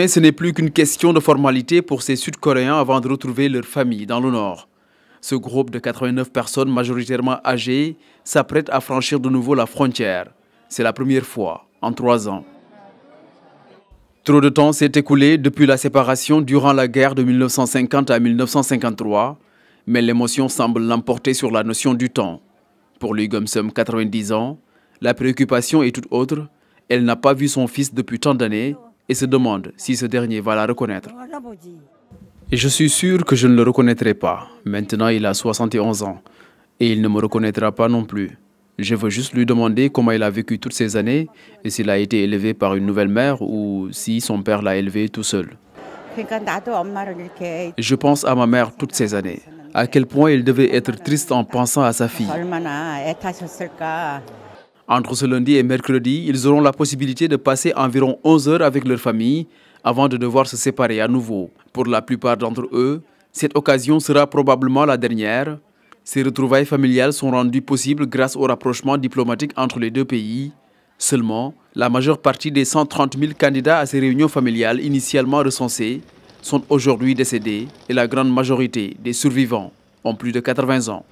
Mais ce n'est plus qu'une question de formalité pour ces Sud-Coréens avant de retrouver leur famille dans le Nord. Ce groupe de 89 personnes majoritairement âgées s'apprête à franchir de nouveau la frontière. C'est la première fois en trois ans. Trop de temps s'est écoulé depuis la séparation durant la guerre de 1950 à 1953, mais l'émotion semble l'emporter sur la notion du temps. Pour Lee Gumsum, 90 ans, la préoccupation est toute autre. Elle n'a pas vu son fils depuis tant d'années et se demande si ce dernier va la reconnaître. Oh, et je suis sûr que je ne le reconnaîtrai pas. Maintenant, il a 71 ans et il ne me reconnaîtra pas non plus. Je veux juste lui demander comment il a vécu toutes ces années et s'il a été élevé par une nouvelle mère ou si son père l'a élevé tout seul. Je pense à ma mère toutes ces années, à quel point il devait être triste en pensant à sa fille. Entre ce lundi et mercredi, ils auront la possibilité de passer environ 11 heures avec leur famille avant de devoir se séparer à nouveau. Pour la plupart d'entre eux, cette occasion sera probablement la dernière. Ces retrouvailles familiales sont rendues possibles grâce au rapprochement diplomatique entre les deux pays. Seulement, la majeure partie des 130 000 candidats à ces réunions familiales initialement recensées sont aujourd'hui décédés et la grande majorité des survivants ont plus de 80 ans.